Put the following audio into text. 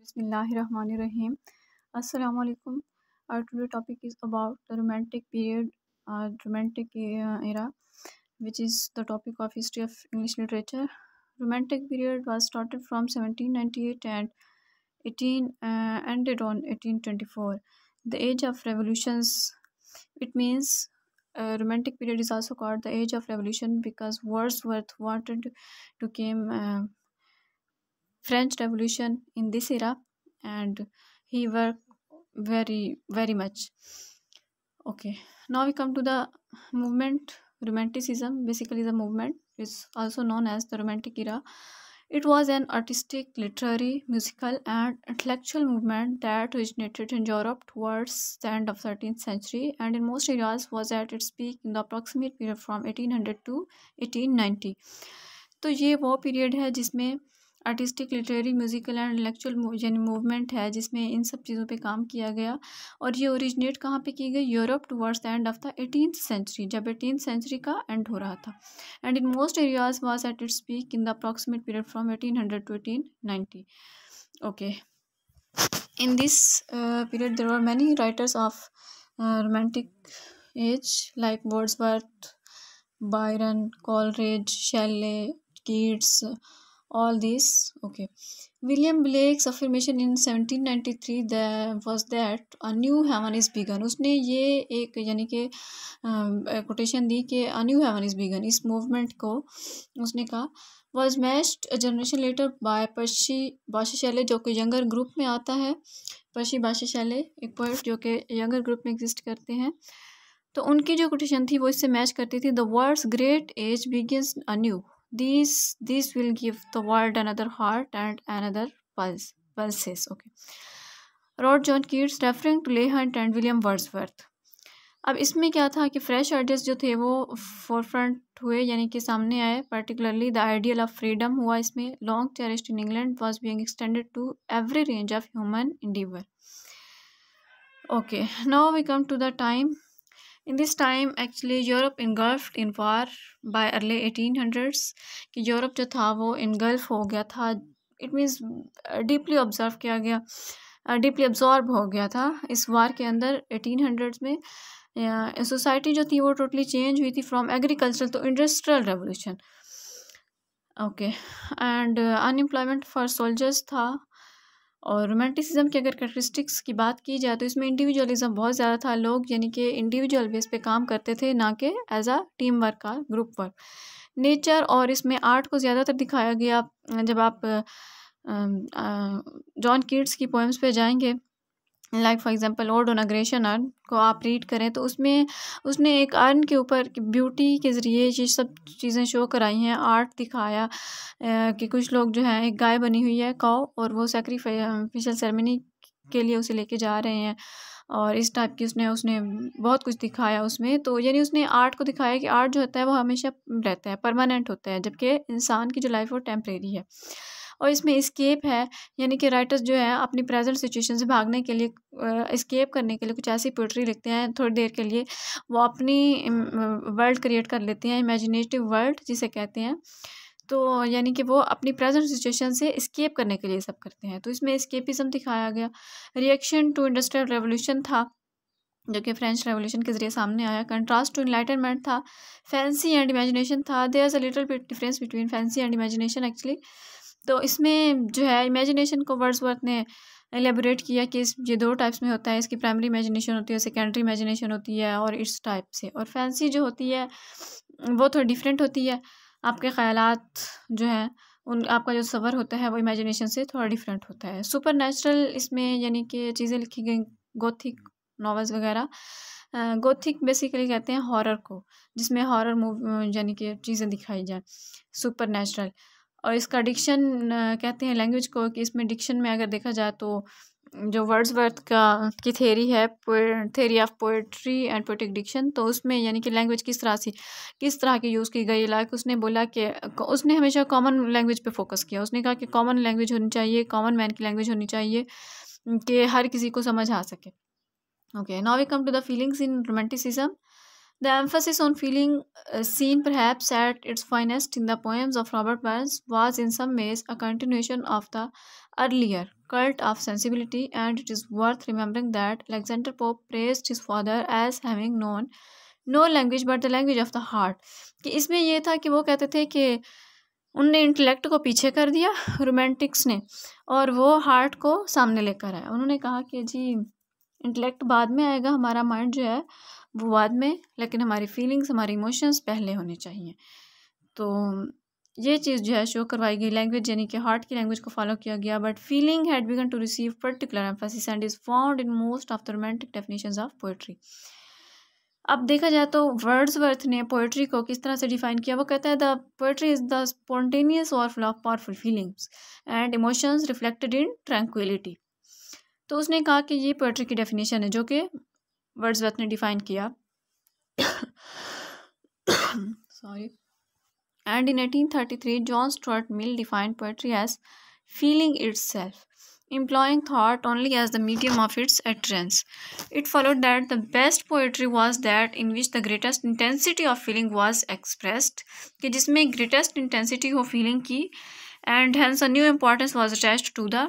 Bismillahirrahmanirrahim. Assalamu alaikum. Our today topic is about the Romantic period, uh, Romantic uh, era, which is the topic of history of English literature. Romantic period was started from 1798 and 18 uh, ended on 1824. The age of revolutions. It means uh, Romantic period is also called the age of revolution because Wordsworth wanted to came. Uh, french revolution in this era and he worked very very much okay now we come to the movement romanticism basically the movement is also known as the romantic era it was an artistic literary musical and intellectual movement that originated in europe towards the end of 13th century and in most areas was at its peak in the approximate period from 1800 to 1890 तो ये वो period है जिसमें artistic literary musical and intellectual यानी movement है जिसमें इन सब चीज़ों पे काम किया गया और ये ओरिजिनेट कहाँ पे की गई Europe towards the end of the eighteen century जब एटीन सेंचुरी का एंड हो रहा था and in most areas was at its peak in the approximate period from eighteen hundred to eighteen ninety okay in this period there are many writers of romantic age like birth Byron Coleridge Shelley Keats all these okay william blake's affirmation in 1793 that was that a new heaven is begun उसने ये एक यानी कि quotation दी कि a new heaven is begun इस movement को उसने कहा was matched a generation later by पर्शी बादशाह जो कि यंगर ग्रुप में आता है पर्शी बादशाह एक पोइट जो कि यंगर ग्रुप में एग्जिस्ट करते हैं तो उनकी जो कोटेशन थी वो इससे मैच करती थी the words great age begin a new these these will give the world another heart and another pulse pulses okay wrote john keats referring to leigh hunt and william wordsworth अब इसमें क्या था कि fresh ideas जो थे वो forefront हुए यानी कि सामने आए particularly the ideal of freedom हुआ इसमें long cherished in England was being extended to every range of human endeavour okay now we come to the time in this time actually Europe Europe in war by early eighteen hundreds कि Europe जो था वो engulf हो गया था it means deeply observe किया गया deeply uh, ऑब्ज़ॉर्ब हो गया था इस वार के अंदर एटीन हंड्रेड्स में सोसाइटी uh, जो थी वो टोटली चेंज हुई थी from agricultural to industrial revolution okay and unemployment for soldiers था और रोमांटिसिज्म की अगर करेक्टरिस्टिक्स की बात की जाए तो इसमें इंडिविजुअलिज्म बहुत ज़्यादा था लोग यानी कि इंडिविजुअल बेस पे काम करते थे ना कि एज आ टीम वर्क का ग्रुप वर्क नेचर और इसमें आर्ट को ज़्यादातर दिखाया गया जब आप जॉन किड्स की पोएम्स पे जाएंगे like for example ode on Grecian urn को आप रीड करें तो उसमें उसने एक अर्न के ऊपर ब्यूटी के ज़रिए ये सब चीज़ें शो कराई हैं आर्ट दिखाया कि कुछ लोग जो हैं एक गाय बनी हुई है काओ और वो सेक्रीफिशल सेरेमनी के लिए उसे लेके जा रहे हैं और इस टाइप की उसने उसने बहुत कुछ दिखाया उसमें तो यानी उसने आर्ट को दिखाया कि आर्ट जो होता है वो हमेशा रहता है परमानेंट होता है जबकि इंसान की जो लाइफ वो टेम्प्रेरी है और इसमें इस्केप है यानी कि राइटर्स जो है अपनी प्रेजेंट सिचुएशन से भागने के लिए इस्केप करने के लिए कुछ ऐसी पोइट्री लिखते हैं थोड़ी देर के लिए वो अपनी वर्ल्ड क्रिएट कर लेते हैं इमेजिनेटिव वर्ल्ड जिसे कहते हैं तो यानी कि वो अपनी प्रेजेंट सिचुएशन से इस्केप करने के लिए सब करते हैं तो इसमें इस्केपिज़म दिखाया गया रिएक्शन टू इंडस्ट्रियल रेवोल्यूशन था जो कि फ्रेंच रेवोल्यूशन के जरिए सामने आया कंट्रास्ट टू इनलाइटनमेंट था फैंसी एंड इमेजिनेशन था there is a little bit difference between fancy and imagination actually तो इसमें जो है इमेजिनेशन को वर्ड्सवर्थ ने एलेबोरेट किया कि इस ये दो टाइप्स में होता है इसकी प्राइमरी इमेजिनेशन होती है सेकेंडरी इमेजिनेशन होती है और इस टाइप से और फैंसी जो होती है वो थोड़ी डिफरेंट होती है आपके ख्याल जो हैं उन आपका जो सवर होता है वो इमेजिनेशन से थोड़ा डिफरेंट होता है सुपर नेचुरल इसमें यानी कि चीज़ें लिखी गई गोथिक नावल्स वगैरह गोथिक बेसिकली कहते हैं हॉरर को जिसमें हॉरर मूव यानी कि चीज़ें दिखाई जाए सुपर नेचुरल और इसका डिक्शन कहते हैं लैंग्वेज को कि इसमें डिक्शन में अगर देखा जाए तो जो वर्ड्स वर्थ का की थेरी है theory of poetry and poetic diction तो उसमें यानी कि लैंग्वेज किस तरह सी किस तरह की यूज़ की गई लाइक उसने बोला कि उसने हमेशा कॉमन लैंग्वेज पे फोकस किया उसने कहा कि कॉमन लैंग्वेज होनी चाहिए कॉमन मैन की लैंग्वेज होनी चाहिए कि हर किसी को समझ आ सके okay now we come to the feelings in romanticism The emphasis on feeling uh, seen perhaps at its finest in the poems of Robert Burns was in some ways a continuation of the earlier cult of sensibility and it is worth remembering that Alexander Pope praised his father as having known no language but the language of the heart कि इसमें ये था कि वो कहते थे कि उनने इंटेलेक्ट को पीछे कर दिया रोमांटिक्स ने और वो हार्ट को सामने लेकर आया उन्होंने कहा कि जी इंटेलेक्ट बाद में आएगा हमारा माइंड जो है वो बाद में लेकिन हमारी फीलिंग्स हमारे इमोशंस पहले होने चाहिए तो ये चीज़ जो है शो करवाई गई लैंग्वेज यानी कि हार्ट की लैंग्वेज को फॉलो किया गया but feeling had begun to receive particular emphasis and is found in most of the romantic definitions of poetry अब देखा जाए तो वर्ड्स वर्थ ने पोएट्री को किस तरह से डिफाइन किया वो कहता है the poetry is the spontaneous or full of powerful feelings and emotions reflected in tranquillity तो उसने कहा कि ये पोएट्री की डेफिनेशन है जो कि वर्ड्सवर्थ ने डिफाइन किया sorry and in three John Stuart Mill defined poetry as feeling itself employing thought only as the medium of its utterance it follow that the best poetry was that in which the greatest intensity of feeling was expressed कि जिसमें greatest intensity हो feeling की and hence a new importance was attach to the